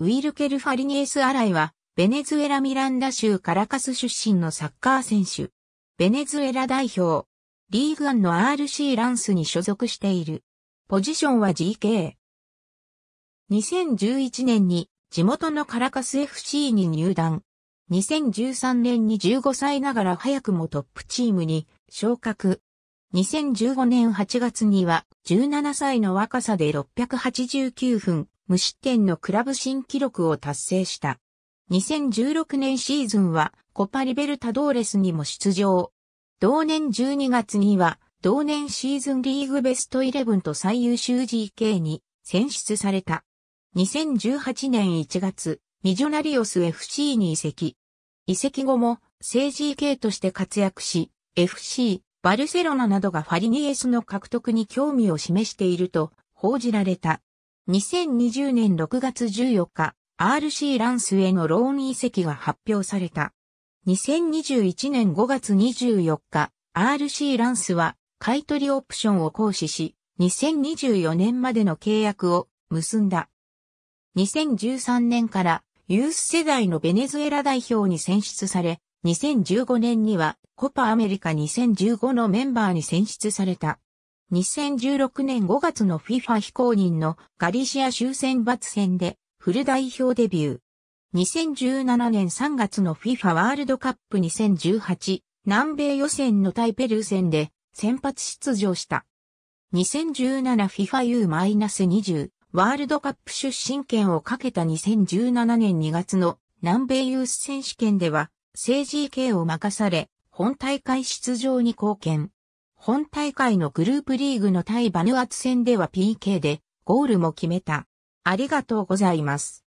ウィルケル・ファリニエス・アライは、ベネズエラ・ミランダ州カラカス出身のサッカー選手。ベネズエラ代表。リーグアンの RC ランスに所属している。ポジションは GK。2011年に地元のカラカス FC に入団。2013年に15歳ながら早くもトップチームに昇格。2015年8月には17歳の若さで689分無失点のクラブ新記録を達成した。2016年シーズンはコパリベルタドーレスにも出場。同年12月には同年シーズンリーグベスト11と最優秀 GK に選出された。2018年1月、ミジョナリオス FC に移籍。移籍後も、正 GK として活躍し、FC、バルセロナなどがファリニエスの獲得に興味を示していると報じられた。2020年6月14日、RC ランスへのローン移籍が発表された。2021年5月24日、RC ランスは買取オプションを行使し、2024年までの契約を結んだ。2013年からユース世代のベネズエラ代表に選出され、2015年にはコパアメリカ2015のメンバーに選出された。2016年5月の FIFA 非公認のガリシア州選抜戦でフル代表デビュー。2017年3月の FIFA ワールドカップ2018南米予選の対ペルー戦で先発出場した。2017FIFA U-20 ワールドカップ出身権をかけた2017年2月の南米ユース選手権では政治系を任され本大会出場に貢献。本大会のグループリーグの対バヌアツ戦では PK でゴールも決めた。ありがとうございます。